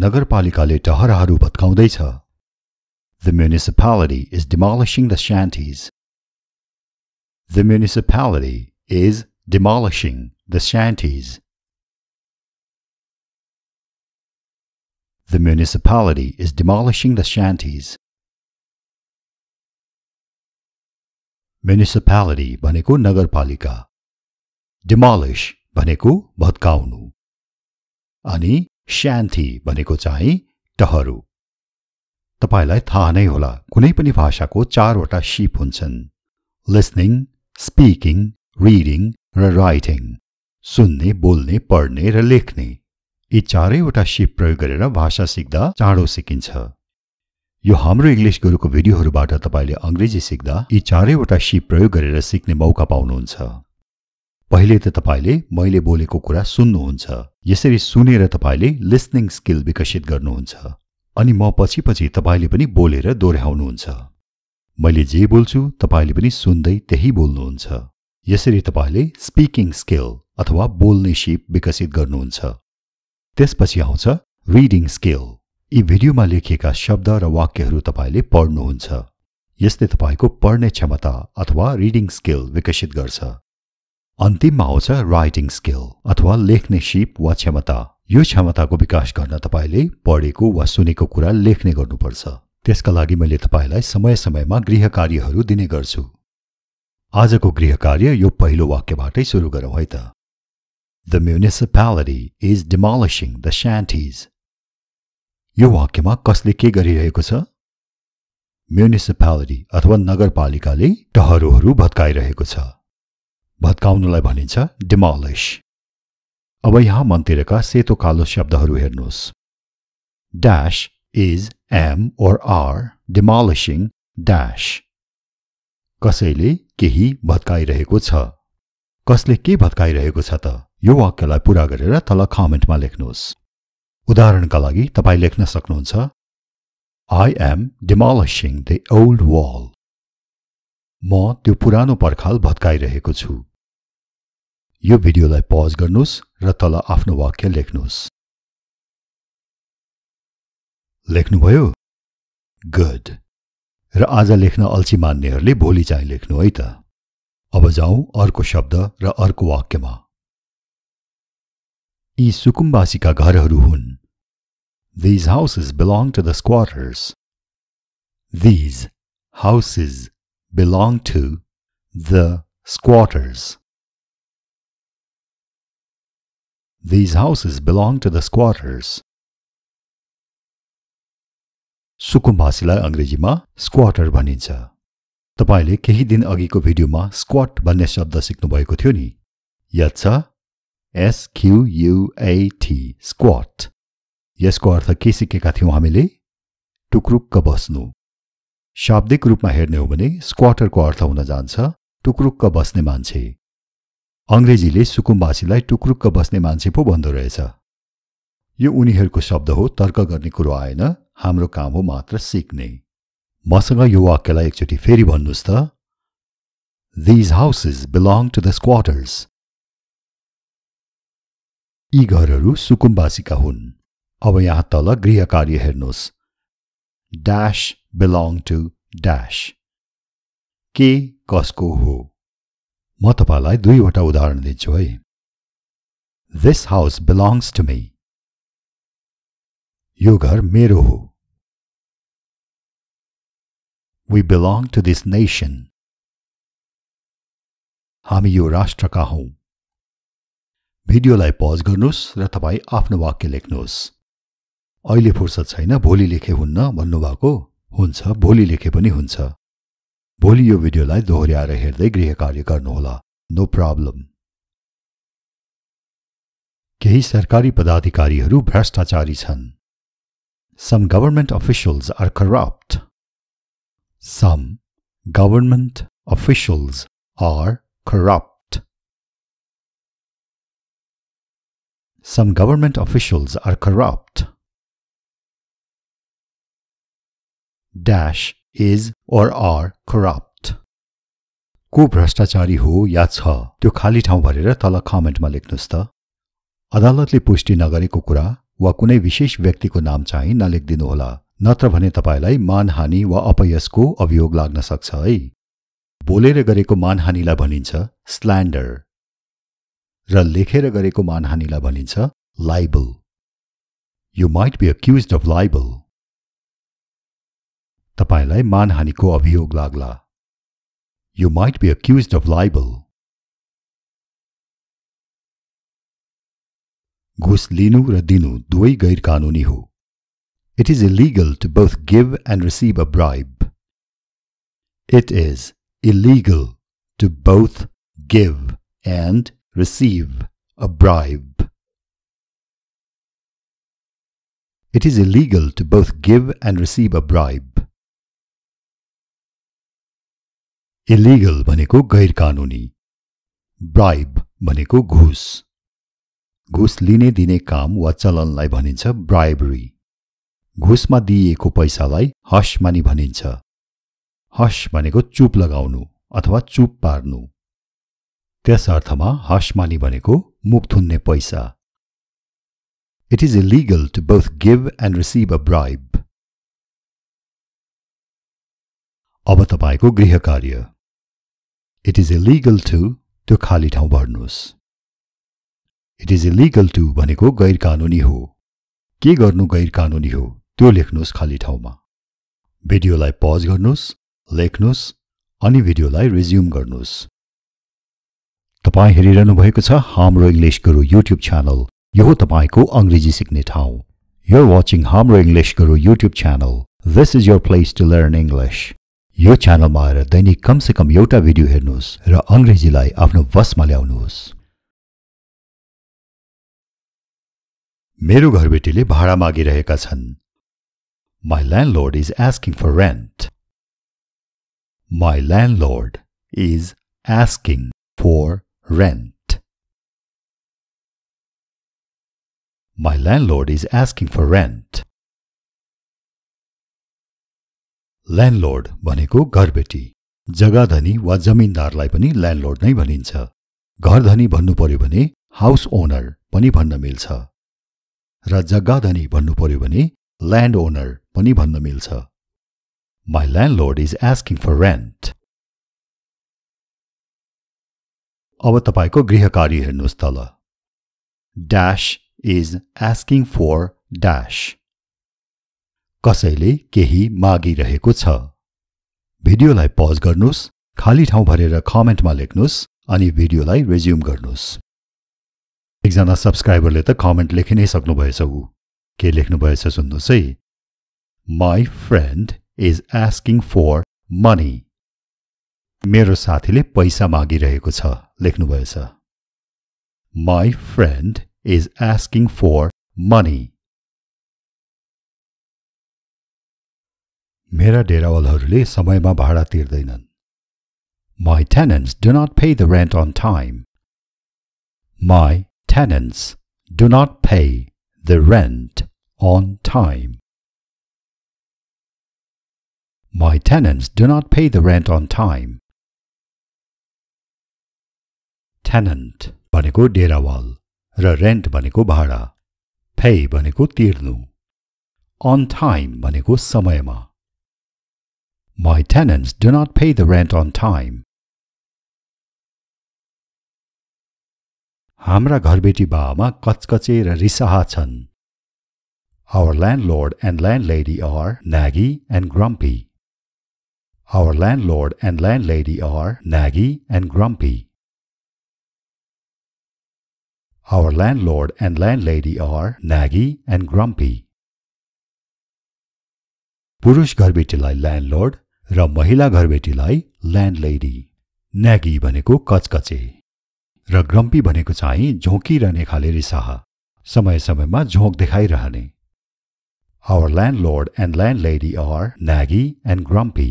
नगरपालिकाले टहराहरू भत्काउँदैछ The municipality is demolishing the shanties. The municipality is demolishing the shanties. The municipality is demolishing the shanties. Municipality भनेको नगरपालिका demolish भनेको भत्काउनु Ani. शान्ति भनेको चाहिँ टहरु तपाईँलाई थाहा नै होला कुनै पनि भाषाको चारवटा सिप हुन्छन् लिसनिङ स्पिकिङ रिडिङ र राइटिङ सुन्ने बोल्ने पढ्ने र लेख्ने यी चारैवटा सिप प्रयोग गरेर भाषा सिक्दा चाँडो सिकिन्छ यो हाम्रो इङ्ग्लिस गुरुको भिडियोहरूबाट तपाईँले अङ्ग्रेजी सिक्दा यी चारैवटा सिप प्रयोग गरेर सिक्ने मौका पाउनुहुन्छ पहिले त तपाईँले मैले बोलेको कुरा सुन्नुहुन्छ यसरी सुनेर तपाईँले लिसनिङ स्किल विकसित गर्नुहुन्छ अनि म पछि पछि तपाईँले पनि बोलेर दोहोऱ्याउनुहुन्छ मैले जे बोल्छु तपाईँले पनि सुन्दै त्यही बोल्नुहुन्छ यसरी तपाईँले स्पिकिङ स्किल अथवा बोल्ने सिप विकसित गर्नुहुन्छ त्यसपछि आउँछ रिडिङ स्किल यी भिडियोमा लेखिएका शब्द र वाक्यहरू तपाईँले पढ्नुहुन्छ यसले तपाईँको पढ्ने क्षमता अथवा रिडिङ स्किल विकसित गर्छ अन्तिममा आउँछ राइटिङ स्किल अथवा लेख्ने सिप वा क्षमता यो क्षमताको विकास गर्न तपाईँले पढेको वा सुनेको कुरा लेख्ने गर्नुपर्छ त्यसका लागि मैले तपाईँलाई समय समयमा गृह कार्यहरू दिने गर्छु आजको गृह कार्य यो पहिलो वाक्यबाटै सुरु गरौँ है त the municipality is demolishing the shanties यो वाक्यमा कसले के गरिरहेको छ म्युनिसिपालिटी अथवा नगरपालिकाले टहरोहरू भत्काइरहेको छ भत्काउनुलाई भनिन्छ डिमोलिस अब यहाँ मन्तिरका सेतो कालो शब्दहरू हेर्नुहोस् dash is am or are demolishing dash कसैले केही भत्काइरहेको छ कसले के भत्काइरहेको छ त यो वाक्यलाई पूरा गरेर तल कमेन्टमा लेख्नुहोस् उदाहरणका लागि तपाईँ लेख्न सक्नुहुन्छ I am demolishing the old wall म त्यो पुरानो पर्खाल भत्काइरहेको छु यो भिडियोलाई पज गर्नुहोस् र तल आफ्नो वाक्य लेख्नुहोस् लेख्नुभयो गुड र आज लेख्न अल्छी मान्नेहरूले भोलि चाहिँ लेख्नु है त अब जाउँ अर्को शब्द र अर्को वाक्यमा यी सुकुम्बासीका घरहरू हुन् these houses belong to the squatters these houses belong to the squatters These houses belong to the squatters. भाषीलाई अङ्ग्रेजीमा स्क्वाटर भनिन्छ तपाईँले केही दिन अघिको भिडियोमा स्क्वाट भन्ने शब्द सिक्नुभएको थियो नि याद छ एसक्युयुएटी स्क्वाट यसको अर्थ के सिकेका थियौँ हामीले टुक्रुक्क बस्नु शाब्दिक रूपमा हेर्ने हो भने स्क्वाटरको अर्थ हुन जान्छ टुक्रुक्क बस्ने मान्छे अङ्ग्रेजीले सुकुम्बासीलाई टुक्रुक्क बस्ने मान्छे पो भन्दो रहेछ यो उनीहरूको शब्द हो तर्क गर्ने कुरो आएन हाम्रो काम हो मात्र सिक्ने मसँग यो वाक्यलाई एकचोटि फेरि भन्नुहोस् त these houses belong to the squatters यी घरहरू सुकुम्बासीका हुन् अब यहाँ तल गृह कार्य हेर्नुहोस् ड्यास बिलोङ टु ड्यास के कसको हो म तपाईँलाई दुईवटा उदाहरण दिन्छु है this house belongs to me यो घर मेरो हो we belong to this nation हामी यो राष्ट्रका हौँ भिडियोलाई पज गर्नुहोस् र तपाईँ आफ्नो वाक्य लेख्नुहोस् अहिले फुर्सद छैन भोलि लेखे हुन्न भन्नुभएको हुन्छ भोलि लेखे पनि हुन्छ भोलि बोलियो ವಿಡಿಯೋಲೈ ದೋಹರಿಯಾರ ಹಿಡದೆ गृह कार्य ಕರ್ನೋಲ नो प्रब्लम केही सरकारी पदाधिकारीहरू भ्रष्टाचारी छन् some government officials are corrupt some government officials are corrupt some government officials are corrupt dash is or are corrupt को भ्रष्टाचारी हो या छ त्यो खाली ठाउँ भरेर तल कमेन्टमा लेख्नुहोस् त अदालतले पुष्टि नगरेको कुरा वा कुनै विशेष व्यक्तिको नाम चाहिँ नलेखिदिनुहोला नत्र भने तपाईँलाई मानहानी वा अपयसको अभियोग लाग्न सक्छ है बोलेर गरेको मानहानीलाई भनिन्छ स्ल्यान्डर र लेखेर गरेको मानहानीलाई भनिन्छ libel you might be accuse of libel तपाईँलाई मानहानिको अभियोग लाग्ला you might be accuse of libel घुस लिनु र दिनु दुवै गैर कानुनी हो it is illegal to both give and receive a bribe it is illegal to both give and receive a bribe It is illegal to both give and receive a bribe. Illegal भनेको गैरकानुनी bribe भनेको घुस घुस लिने दिने काम वा चलनलाई भनिन्छ ब्राइबरी घुसमा दिइएको पैसालाई हसमानी भनिन्छ हस भनेको चुप लगाउनु अथवा चुप पार्नु त्यस अर्थमा हसमानी भनेको मुख थुन्ने पैसा it is illegal to both give and receive a bribe अब तपाईँको गृह कार्य it is illegal to त्यो खाली ठाउँ भर्नुहोस् it is illegal to भनेको गैर कानुनी हो के गर्नु गैर कानुनी हो त्यो लेख्नुहोस् खाली ठाउँमा भिडियोलाई पज गर्नुहोस् लेख्नुहोस् अनि भिडियोलाई रिज्युम गर्नुहोस् तपाईँ हेरिरहनु भएको छ हाम्रो इङ्ग्लिस गुरु युट्युब च्यानल यो हो तपाईँको अङ्ग्रेजी सिक्ने ठाउँ यो वाचिङ हाम्रो English Guru YouTube channel this is your place to learn English यो च्यानलमा आएर दैनिक कमसेकम एउटा भिडियो हेर्नुहोस् र अङ्ग्रेजीलाई आफ्नो वशमा ल्याउनुहोस् मेरो घरबेटीले भाडा मागिरहेका छन् my landlord is asking for rent my landlord is asking for rent my landlord is asking for rent landlord भनेको घरबेटी जग्गाधनी वा जमिनदारलाई पनि ल्यान्डलोर्ड नै भनिन्छ घरधनी भन्नु पर्यो भने हाउस ओनर पनि भन्न मिल्छ र जग्गाधनी भन्नु पर्यो भने ल्यान्ड ओनर पनि भन्न मिल्छ my landlord is asking for rent अब तपाईँको गृहकारी हेर्नुहोस् तल dash is asking for dash कसैले केही मागिरहेको छ भिडियोलाई पज गर्नुहोस् खाली ठाउँ भरेर कमेन्टमा लेख्नुहोस् अनि भिडियोलाई रेज्युम गर्नुहोस् एकजना सब्सक्राइबरले त कमेन्ट लेखि नै सक्नुभएछ ऊ के लेख्नुभएछ सुन्नुहोस् है my friend is asking for money मेरो साथीले पैसा मागिरहेको छ लेख्नुभएछ my friend is asking for money मेरा डेरावलहरूले समयमा भाडा तिर्दैनन् My tenants do not pay the rent on time. My tenants do not pay the rent on time. My tenants do not pay the rent on time. Tenant भनेको डेरावाल र rent भनेको भाडा pay भनेको तिर्नु on time भनेको समयमा My tenants do not pay the rent on time. हाम्रा घरबेटी Bouma कचकचे र रिसाहा छन् Our landlord and landlady are naggy and grumpy. Our landlord and landlady are naggy and grumpy. Our landlord and landlady are naggy and grumpy. पुरुष घरबेटीलाई landlord. र महिला घरबेटीलाई lady न्यागी भनेको कचकचे र grumpy भनेको चाहिँ झोकिरहने खाले रिसाह समय समयमा झोँक देखाइरहने our landlord and landlady are naggy and grumpy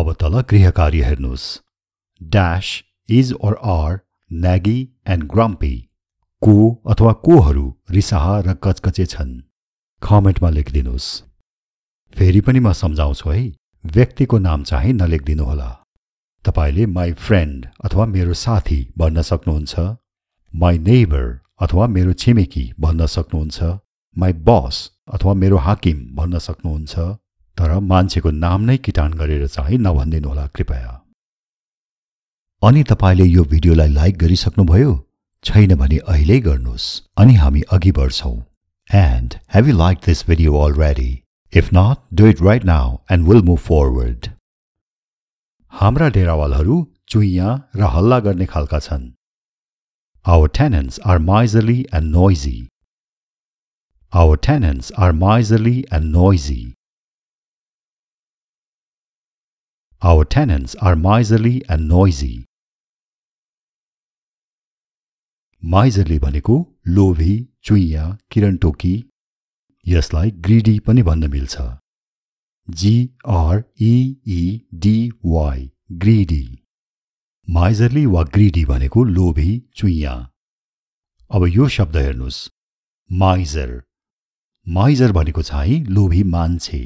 अब तल गृह कार्य हेर्नुहोस् dash is or are naggy and grumpy को अथवा कोहरू रिसाह र कचकचे छन् कमेन्टमा लेखिदिनुहोस् फेरि पनि म सम्झाउँछु है व्यक्तिको नाम चाहिँ नलेखिदिनुहोला तपाईँले माई फ्रेन्ड अथवा मेरो साथी भन्न सक्नुहुन्छ माई नेबर अथवा मेरो छिमेकी भन्न सक्नुहुन्छ माई बस अथवा मेरो हाकिम भन्न सक्नुहुन्छ तर मान्छेको नाम नै किटान गरेर चाहिँ नभनिदिनुहोला कृपया अनि तपाईँले यो भिडियोलाई लाइक गरिसक्नुभयो छैन भने अहिले गर्नुहोस् अनि हामी अघि बढ्छौँ and have you like this video already If not, do it right now and we'll move forward. हाम्रा डेरावालहरू चुइयाँ र हल्ला गर्ने खालका छन् Our tenants are miserly and noisy. Our tenants are miserly and noisy. Our tenants are miserly and noisy. Miserly भनेको लोभी, चुइयाँ, किरणटोकी यसलाई greedy पनि भन्न मिल्छ G R E D Y e e greedy miserly वा ग्रिडी भनेको लोभी चुइयाँ अब यो शब्द हेर्नुहोस् माइजर माइजर भनेको चाहिँ लोभी मान्छे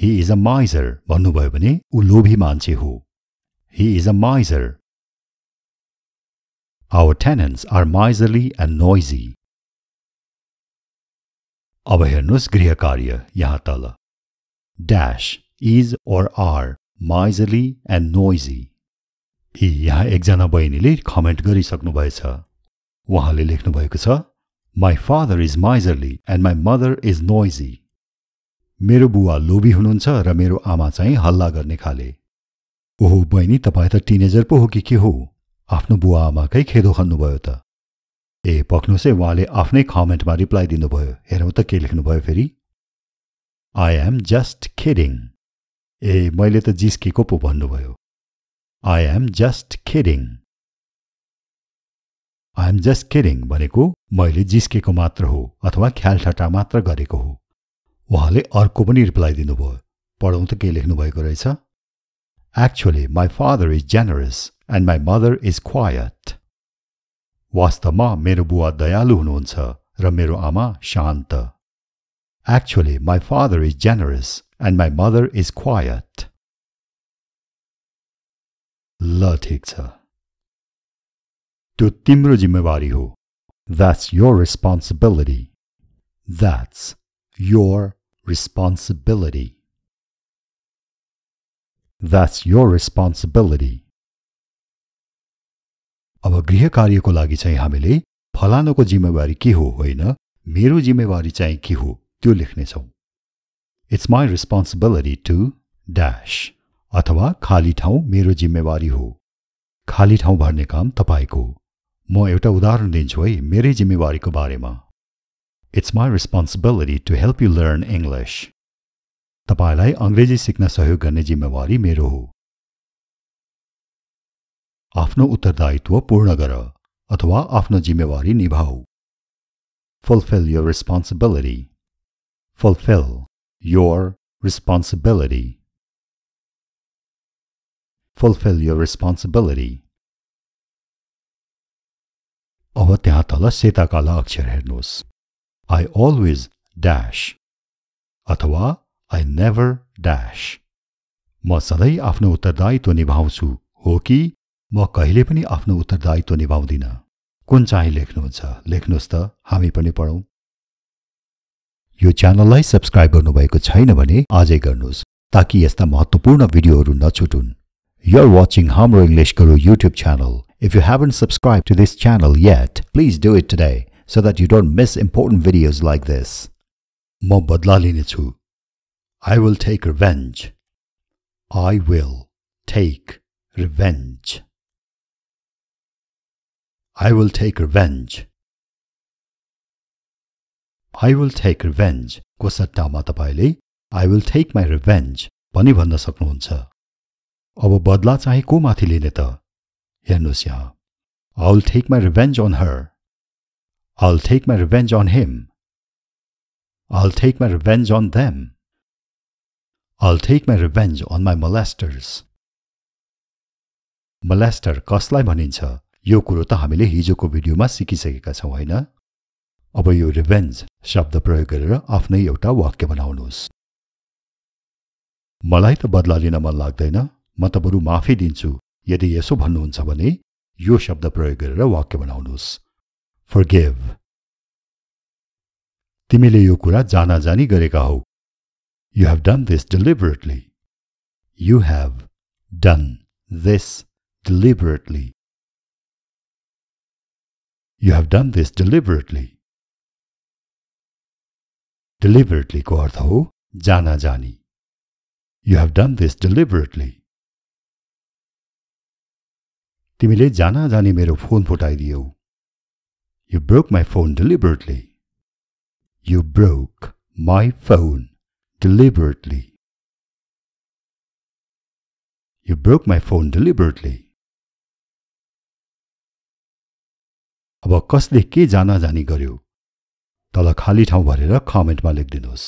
हि इज अ माइजर भन्नुभयो भने ऊ लोभी मान्छे हो he is a miser our tenants are miserly and noisy अब हेर्नुहोस् गृह कार्य यहाँ तल dash is or are miserly and noisy यी यहाँ एकजना बहिनीले कमेन्ट गरिसक्नुभएछ उहाँले लेख्नुभएको छ my father is miserly and my mother is noisy मेरो बुवा लोभी हुनुहुन्छ र मेरो आमा चाहिँ हल्ला गर्ने खाले ओहो बहिनी तपाईँ त टिनेजर पो हो कि के हो आफ्नो बुवा आमाकै खेदो खन्नुभयो त ए पक्नुहोस् है उहाँले आफ्नै कमेन्टमा रिप्लाई दिनुभयो हेरौँ त के लेख्नुभयो फेरि आई एम जस्ट खेडिङ ए मैले त जिस्केको पो भन्नुभयो I am just kidding I am just kidding भनेको मैले जिस्केको मात्र हो अथवा ख्यालठट्टा मात्र गरेको हो उहाँले अर्को पनि रिप्लाई दिनुभयो पढौँ त के लेख्नुभएको रहेछ actually my father is generous and my mother is quiet वास्तवमा मेरो बुवा दयालु हुनुहुन्छ र मेरो आमा शान्त actually my father is generous and my mother is quiet ल ठिक छ त्यो तिम्रो जिम्मेवारी हो that's your responsibility that's your responsibility That's your responsibility. अब गृह कार्यको लागि चाहिँ हामीले फलानुको जिम्मेवारी के हो होइन मेरो जिम्मेवारी चाहिँ के हो त्यो लेख्नेछौँ it's my responsibility to dash अथवा खाली ठाउँ मेरो जिम्मेवारी हो खाली ठाउँ भर्ने काम तपाईँको म एउटा उदाहरण दिन्छु है मेरै जिम्मेवारीको बारेमा it's my responsibility to help you learn English तपाईँलाई अङ्ग्रेजी सिक्न सहयोग गर्ने जिम्मेवारी मेरो हो आफ्नो उत्तरदायित्व पूर्ण गर अथवा आफ्नो जिम्मेवारी निभाऊ fulfil your responsibility fulfil your responsibility fulfil your responsibility अब त्यहाँ तल सेता काला अक्षर हेर्नुहोस् आई अलवेज ड्यास अथवा आई नेभर ड्यास म सधैँ आफ्नो उत्तरदायित्व निभाउँछु हो कि म कहिले पनि आफ्नो उत्तरदायित्व निभाउँदिनँ कुन चाहिँ लेख्नुहुन्छ लेख्नुहोस् त हामी पनि पढौँ यो च्यानललाई सब्सक्राइब गर्नुभएको छैन भने आजै गर्नुहोस् ताकि यस्ता महत्त्वपूर्ण भिडियोहरू नछुटुन् युआर वाचिङ हाम्रो English Guru YouTube channel if you haven't subscribe to this channel yet please do it today so that you don't miss important videos like this म बदला लिनेछु I will take revenge I will take revenge I will take revenge. I will take revenge को सट्टामा तपाईँले I will take my revenge पनि भन्न सक्नुहुन्छ अब बदला चाहिँ को माथि लिने त हेर्नुहोस् यहाँ I will take my revenge on her. I will take my revenge on him. I will take my revenge on them. I will take my revenge on my molesters. Molester कसलाई भनिन्छ यो कुरो त हामीले हिजोको भिडियोमा सिकिसकेका छौँ होइन अब यो रिभेन्ज शब्द प्रयोग गरेर आफ्नै एउटा वाक्य बनाउनुहोस् मलाई त बदला लिन मन लाग्दैन म त बरु माफी दिन्छु यदि यसो भन्नुहुन्छ भने यो शब्द प्रयोग गरेर वाक्य बनाउनुहोस् फर्गेभ तिमीले यो कुरा जानी गरेका हौ you have done this deliberately you have done this deliberately You have done this deliberately. Deliberately ko jana jani. You have done this deliberately. Timile jana jani mero phone phutai diyau. You broke my phone deliberately. You broke my phone deliberately. You broke my phone deliberately. अब कसले के जानाजानी गर्यो तल खाली ठाउँ भरेर कमेन्टमा लेखिदिनुहोस्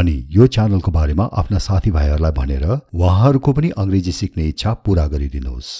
अनि यो च्यानलको बारेमा आफ्ना साथीभाइहरूलाई भनेर उहाँहरूको पनि अङ्ग्रेजी सिक्ने इच्छा पूरा गरिदिनुहोस्